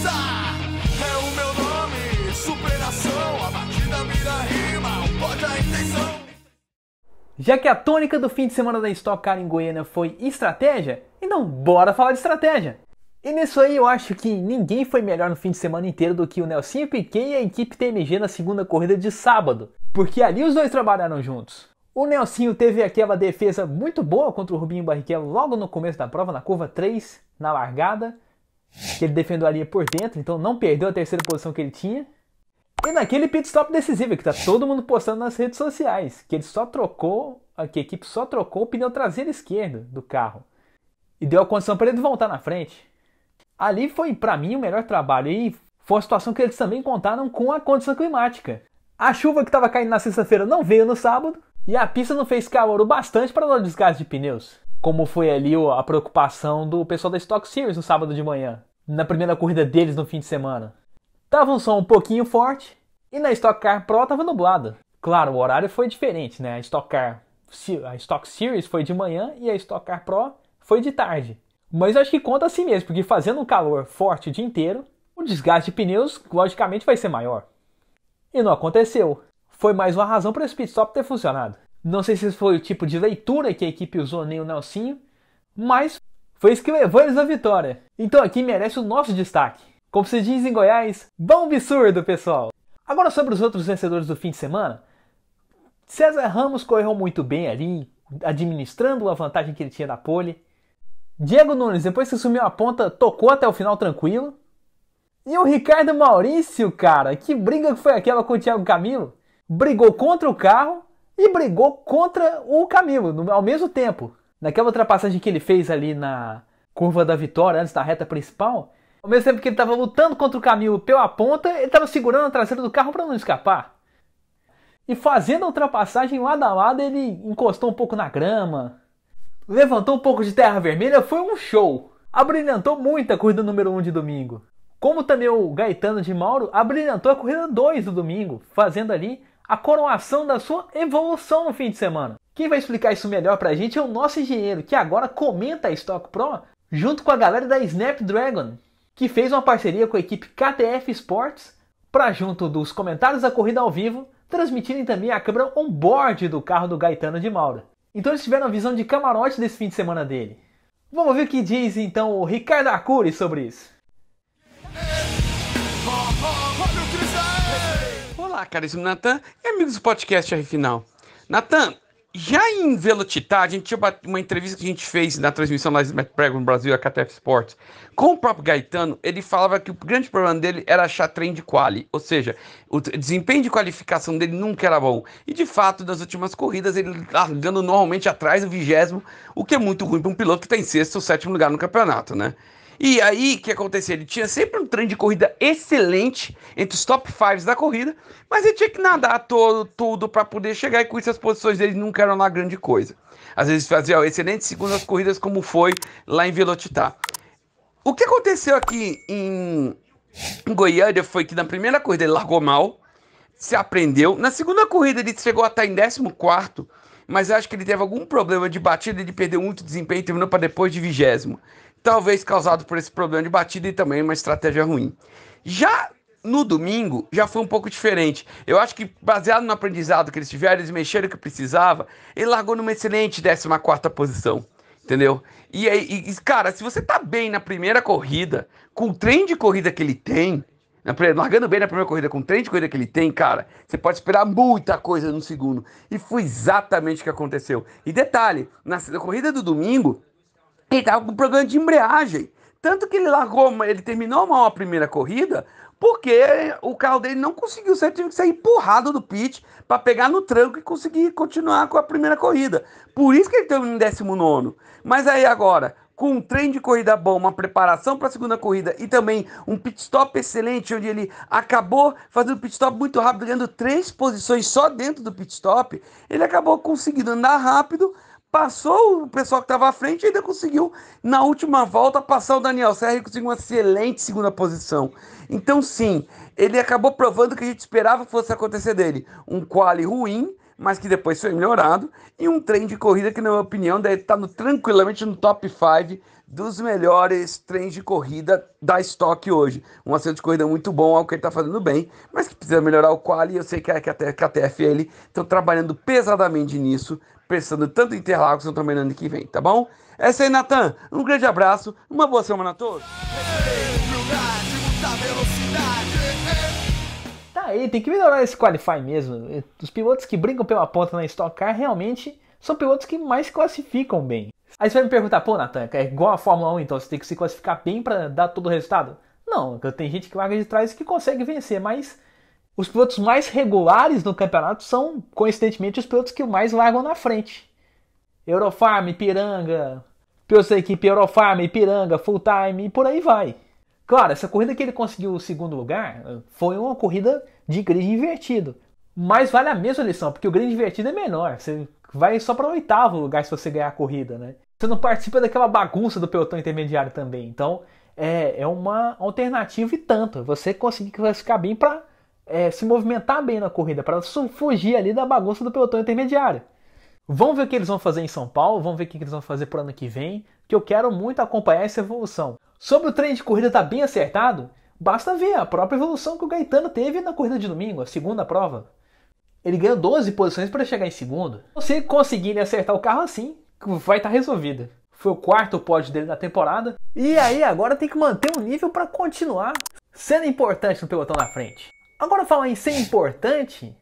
força é o meu nome. Superação, a batida vira rima, o pode a intenção. Já que a tônica do fim de semana da Stock Car em Goiânia foi estratégia, então bora falar de estratégia. E nisso aí eu acho que ninguém foi melhor no fim de semana inteiro do que o Nelson Piquet e a equipe TMG na segunda corrida de sábado, porque ali os dois trabalharam juntos. O Nelsinho teve aquela defesa muito boa contra o Rubinho Barrichello logo no começo da prova, na curva 3, na largada, que ele defendeu a linha por dentro, então não perdeu a terceira posição que ele tinha. E naquele pit stop decisivo, que tá todo mundo postando nas redes sociais, que ele só trocou, que a equipe só trocou o pneu traseiro esquerdo do carro. E deu a condição para ele voltar na frente. Ali foi, para mim, o melhor trabalho. E foi uma situação que eles também contaram com a condição climática. A chuva que estava caindo na sexta-feira não veio no sábado. E a pista não fez calor o bastante para dar desgaste de pneus como foi ali a preocupação do pessoal da Stock Series no sábado de manhã, na primeira corrida deles no fim de semana. Tava um som um pouquinho forte e na Stock Car Pro tava nublado. Claro, o horário foi diferente, né? A Stock Car, a Stock Series foi de manhã e a Stock Car Pro foi de tarde. Mas acho que conta assim mesmo, porque fazendo um calor forte o dia inteiro, o desgaste de pneus logicamente vai ser maior. E não aconteceu. Foi mais uma razão para o pit stop ter funcionado. Não sei se foi o tipo de leitura que a equipe usou nem o Nelsinho, mas foi isso que levou eles à vitória. Então aqui merece o nosso destaque. Como se diz em Goiás, bom absurdo, pessoal! Agora sobre os outros vencedores do fim de semana. César Ramos correu muito bem ali, administrando a vantagem que ele tinha da pole. Diego Nunes, depois que sumiu a ponta, tocou até o final tranquilo. E o Ricardo Maurício, cara, que briga que foi aquela com o Thiago Camilo? Brigou contra o carro e brigou contra o Camilo ao mesmo tempo. Naquela ultrapassagem que ele fez ali na curva da vitória, antes da reta principal, ao mesmo tempo que ele estava lutando contra o Camilo pela ponta, ele estava segurando a traseira do carro para não escapar. E fazendo a ultrapassagem lado a lado, ele encostou um pouco na grama, levantou um pouco de terra vermelha, foi um show. Abrilhantou muito a corrida número 1 um de domingo. Como também o Gaetano de Mauro abrilhantou a corrida 2 do domingo, fazendo ali a coroação da sua evolução no fim de semana. Quem vai explicar isso melhor pra gente é o nosso engenheiro, que agora comenta a Stock Pro junto com a galera da Snapdragon, que fez uma parceria com a equipe KTF Sports para junto dos comentários da corrida ao vivo, transmitirem também a câmera on-board do carro do Gaetano de Maura. Então eles tiveram a visão de camarote desse fim de semana dele. Vamos ver o que diz então o Ricardo Acuri sobre isso. Olá, caríssimo Natan e amigos do podcast R Final. Natan, já em Velocitar, a gente tinha uma entrevista que a gente fez na transmissão lá do Prego no Brasil, a KTF Sports, com o próprio Gaetano, ele falava que o grande problema dele era achar trem de quali, ou seja, o desempenho de qualificação dele nunca era bom. E de fato, nas últimas corridas, ele largando normalmente atrás do vigésimo, o que é muito ruim para um piloto que está em sexto ou sétimo lugar no campeonato, né? E aí, o que acontecia? Ele tinha sempre um trem de corrida excelente entre os top 5 da corrida, mas ele tinha que nadar todo, tudo para poder chegar, e com isso as posições dele nunca eram lá grande coisa. Às vezes fazia excelentes segundas corridas, como foi lá em Velocitar. O que aconteceu aqui em, em Goiânia foi que na primeira corrida ele largou mal, se aprendeu. Na segunda corrida ele chegou a estar em 14, mas acho que ele teve algum problema de batida, ele perdeu muito desempenho e terminou para depois de vigésimo talvez causado por esse problema de batida e também uma estratégia ruim. Já no domingo já foi um pouco diferente. Eu acho que, baseado no aprendizado que eles tiveram, eles mexeram o que precisava ele largou numa excelente 14 posição. Entendeu? E aí, e, cara, se você tá bem na primeira corrida, com o trem de corrida que ele tem, na, largando bem na primeira corrida, com o trem de corrida que ele tem, cara, você pode esperar muita coisa no segundo. E foi exatamente o que aconteceu. E detalhe, na, na corrida do domingo, ele estava com problema de embreagem. Tanto que ele largou, ele terminou mal a primeira corrida, porque o carro dele não conseguiu sair, teve que sair empurrado do pit para pegar no tranco e conseguir continuar com a primeira corrida. Por isso que ele terminou em 19. Mas aí agora, com um trem de corrida bom, uma preparação para a segunda corrida e também um pit stop excelente, onde ele acabou fazendo pit stop muito rápido, ganhando três posições só dentro do pit stop, ele acabou conseguindo andar rápido passou o pessoal que estava à frente e ainda conseguiu, na última volta, passar o Daniel Serra e conseguiu uma excelente segunda posição. Então, sim, ele acabou provando o que a gente esperava que fosse acontecer dele. Um quali ruim, mas que depois foi melhorado, e um trem de corrida que, na minha opinião, deve estar tá no, tranquilamente no top 5 dos melhores trens de corrida da Stock hoje. Um acerto de corrida muito bom, algo que ele está fazendo bem, mas que precisa melhorar o quali. Eu sei que é, a, que a, que a TFL estão trabalhando pesadamente nisso pensando tanto em Interlagos quanto também no ano que vem, tá bom? É isso aí, Natan. Um grande abraço, uma boa semana a todos. Tá aí, tem que melhorar esse qualify mesmo. Os pilotos que brincam pela ponta na Stock Car realmente são pilotos que mais classificam bem. Aí você vai me perguntar, pô, Natan, é igual a Fórmula 1, então você tem que se classificar bem para dar todo o resultado? Não, tem gente que larga de trás que consegue vencer, mas os pilotos mais regulares no campeonato são, coincidentemente, os pilotos que mais largam na frente. Eurofarm, Piranga, pilotos da equipe Eurofarm, Piranga, Full Time e por aí vai. Claro, essa corrida que ele conseguiu o segundo lugar eh, foi uma corrida de grid invertido. Mas vale a mesma lição, porque o grid invertido é menor. Você vai só para o oitavo lugar se você ganhar a corrida, né? Você não participa daquela bagunça do pelotão intermediário também. Então, é, é uma alternativa e tanto. Você conseguir classificar bem para é, se movimentar bem na corrida, para fugir ali da bagunça do pelotão intermediário. Vamos ver o que eles vão fazer em São Paulo, vamos ver o que eles vão fazer para o ano que vem, que eu quero muito acompanhar essa evolução. Sobre o trem de corrida estar tá bem acertado, basta ver a própria evolução que o Gaetano teve na corrida de domingo, a segunda prova. Ele ganhou 12 posições para chegar em segundo. Se conseguir acertar o carro assim, vai estar tá resolvido. Foi o quarto pódio dele na temporada. E aí agora tem que manter o um nível para continuar sendo importante no pelotão na frente. Agora falar em ser importante,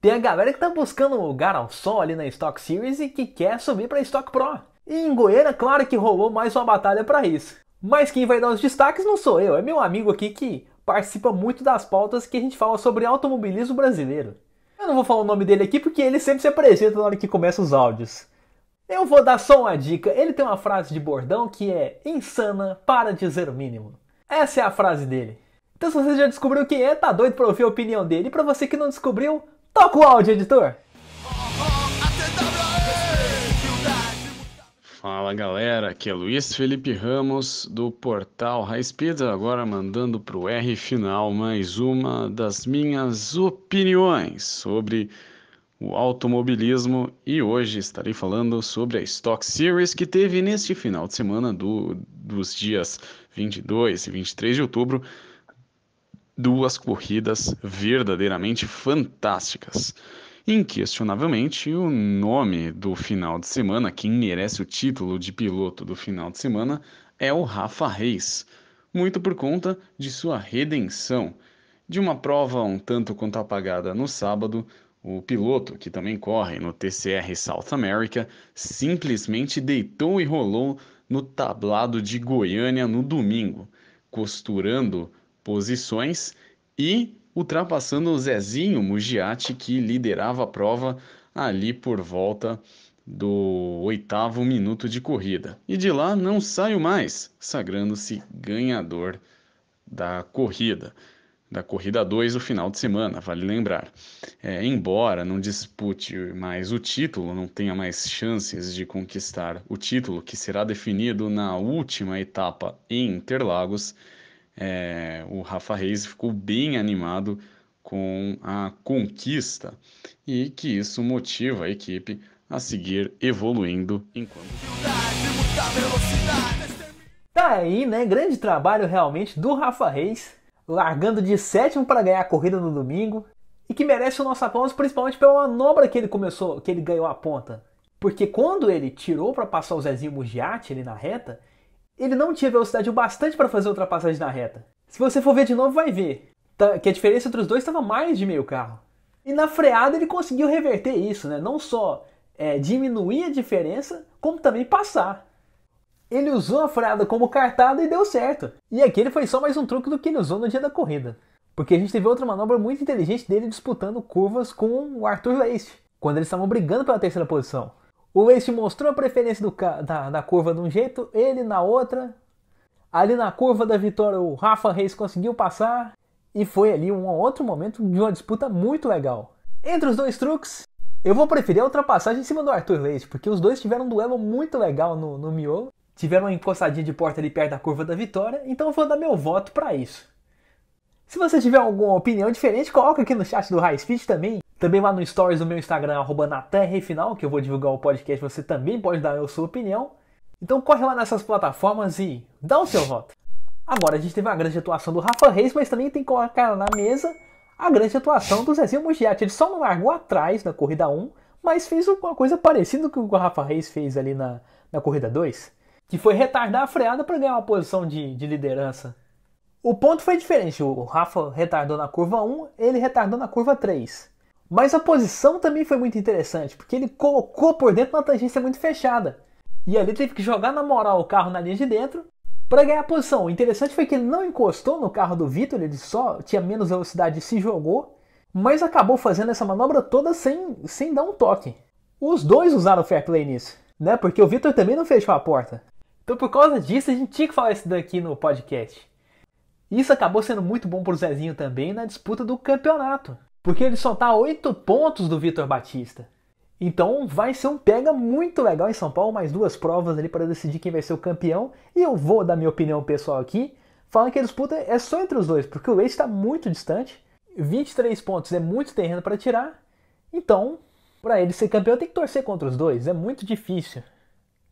tem a galera que está buscando um lugar ao sol ali na Stock Series e que quer subir para Stock Pro. E em Goiânia, claro que rolou mais uma batalha para isso. Mas quem vai dar os destaques não sou eu, é meu amigo aqui que participa muito das pautas que a gente fala sobre automobilismo brasileiro. Eu não vou falar o nome dele aqui porque ele sempre se apresenta na hora que começa os áudios. Eu vou dar só uma dica. Ele tem uma frase de bordão que é insana para dizer o mínimo. Essa é a frase dele. Então se você já descobriu quem é, tá doido pra ouvir a opinião dele. E pra você que não descobriu, toca o áudio, editor! Fala galera, aqui é Luiz Felipe Ramos do portal High Speed, agora mandando para o R final mais uma das minhas opiniões sobre o automobilismo e hoje estarei falando sobre a Stock Series que teve neste final de semana do, dos dias 22 e 23 de outubro Duas corridas verdadeiramente fantásticas. Inquestionavelmente, o nome do final de semana, quem merece o título de piloto do final de semana, é o Rafa Reis, muito por conta de sua redenção. De uma prova um tanto quanto apagada no sábado, o piloto, que também corre no TCR South America, simplesmente deitou e rolou no tablado de Goiânia no domingo, costurando posições e ultrapassando o Zezinho Mugiati, que liderava a prova ali por volta do oitavo minuto de corrida. E de lá não saiu mais, sagrando-se ganhador da corrida. Da corrida 2 do final de semana, vale lembrar. É, embora não dispute mais o título, não tenha mais chances de conquistar o título, que será definido na última etapa em Interlagos, é, o Rafa Reis ficou bem animado com a conquista e que isso motiva a equipe a seguir evoluindo enquanto. Tá aí, né? Grande trabalho realmente do Rafa Reis, largando de sétimo para ganhar a corrida no domingo e que merece o nosso aplauso principalmente pela manobra que ele começou, que ele ganhou a ponta. Porque quando ele tirou para passar o Zezinho Mugiati ali na reta, ele não tinha velocidade o bastante para fazer a ultrapassagem na reta. Se você for ver de novo, vai ver tá, que a diferença entre os dois estava mais de meio carro. E na freada ele conseguiu reverter isso, né? Não só é, diminuir a diferença, como também passar. Ele usou a freada como cartada e deu certo. E aquele foi só mais um truque do que ele usou no dia da corrida. Porque a gente teve outra manobra muito inteligente dele disputando curvas com o Arthur Lace, quando eles estavam brigando pela terceira posição. O Waste mostrou a preferência do, da, da curva de um jeito, ele na outra. Ali na curva da vitória, o Rafa Reis conseguiu passar. E foi ali um outro momento de uma disputa muito legal. Entre os dois truques, eu vou preferir a ultrapassagem em cima do Arthur Leite, porque os dois tiveram um duelo muito legal no, no miolo. Tiveram uma encostadinha de porta ali perto da curva da vitória, então eu vou dar meu voto para isso. Se você tiver alguma opinião diferente, coloca aqui no chat do High Speed também. Também lá no Stories do meu Instagram, arroba natanrefinal, que eu vou divulgar o podcast, você também pode dar a sua opinião. Então corre lá nessas plataformas e dá o seu voto. Agora a gente teve uma grande atuação do Rafa Reis, mas também tem que colocar na mesa a grande atuação do Zezinho Mugiati. Ele só não largou atrás na corrida 1, mas fez uma coisa parecida com o que o Rafa Reis fez ali na, na corrida 2, que foi retardar a freada para ganhar uma posição de, de liderança. O ponto foi diferente, o Rafa retardou na curva 1, ele retardou na curva 3. Mas a posição também foi muito interessante, porque ele colocou por dentro uma tangência muito fechada. E ali teve que jogar na moral o carro na linha de dentro para ganhar a posição. O interessante foi que ele não encostou no carro do Vitor, ele só tinha menos velocidade e se jogou, mas acabou fazendo essa manobra toda sem, sem dar um toque. Os dois usaram fair play nisso, né? Porque o Vitor também não fechou a porta. Então, por causa disso, a gente tinha que falar isso daqui no podcast. Isso acabou sendo muito bom para o Zezinho também na disputa do campeonato porque ele só está a 8 pontos do Vitor Batista. Então vai ser um pega muito legal em São Paulo, mais duas provas ali para decidir quem vai ser o campeão. E eu vou dar minha opinião pessoal aqui, falando que a disputa é só entre os dois, porque o Ace está muito distante, 23 pontos é muito terreno para tirar. Então, para ele ser campeão, tem que torcer contra os dois, é muito difícil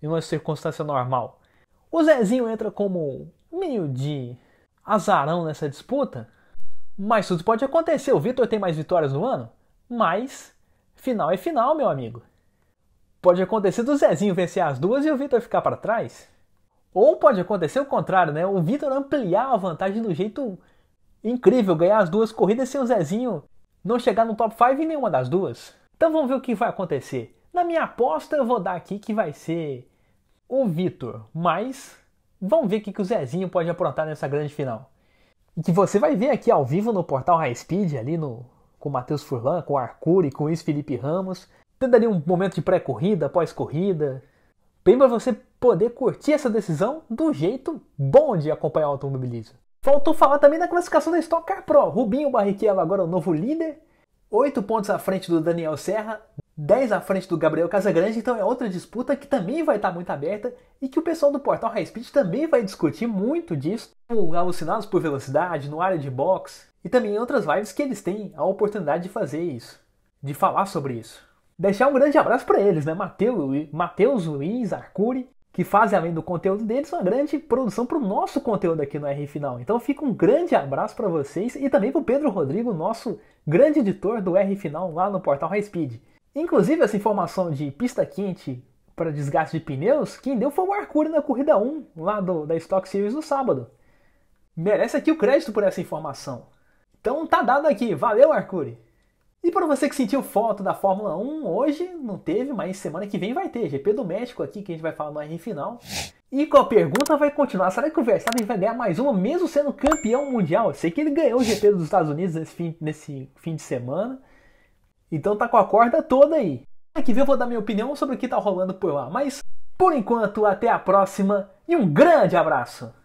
em uma circunstância normal. O Zezinho entra como meio de azarão nessa disputa, mas tudo pode acontecer. O Vitor tem mais vitórias no ano? Mas final é final, meu amigo. Pode acontecer do Zezinho vencer as duas e o Vitor ficar para trás. Ou pode acontecer o contrário, né? O Vitor ampliar a vantagem do jeito incrível, ganhar as duas corridas sem o Zezinho não chegar no top 5 em nenhuma das duas. Então vamos ver o que vai acontecer. Na minha aposta eu vou dar aqui que vai ser o Vitor, mas vamos ver o que o Zezinho pode aprontar nessa grande final. E que você vai ver aqui ao vivo no Portal High Speed, ali no, com o Matheus Furlan, com o Arcuri, com o Luiz Felipe Ramos. Tendo ali um momento de pré-corrida, pós-corrida. Bem para você poder curtir essa decisão do jeito bom de acompanhar o automobilismo. Faltou falar também da classificação da Stock Car Pro. Rubinho Barrichello agora é o novo líder. Oito pontos à frente do Daniel Serra. 10 à frente do Gabriel Casagrande, então é outra disputa que também vai estar muito aberta e que o pessoal do portal High Speed também vai discutir muito disso, alucinados por velocidade, no área de boxe e também em outras lives que eles têm a oportunidade de fazer isso, de falar sobre isso. Deixar um grande abraço para eles, né? Matheus Luiz, Arcuri, que fazem além do conteúdo deles uma grande produção para o nosso conteúdo aqui no R Final. Então fica um grande abraço para vocês e também para o Pedro Rodrigo, nosso grande editor do R Final lá no portal High Speed. Inclusive, essa informação de pista quente para desgaste de pneus, quem deu foi o Arcuri na corrida 1, lá do, da Stock Series no sábado. Merece aqui o crédito por essa informação. Então tá dado aqui, valeu Arcuri! E para você que sentiu foto da Fórmula 1, hoje não teve, mas semana que vem vai ter. GP do México aqui, que a gente vai falar no R final. E com a pergunta vai continuar, será que o Verstappen vai ganhar mais uma, mesmo sendo campeão mundial? Eu sei que ele ganhou o GP dos Estados Unidos nesse fim, nesse fim de semana. Então tá com a corda toda aí. Aqui eu vou dar minha opinião sobre o que tá rolando por lá. Mas por enquanto, até a próxima e um grande abraço!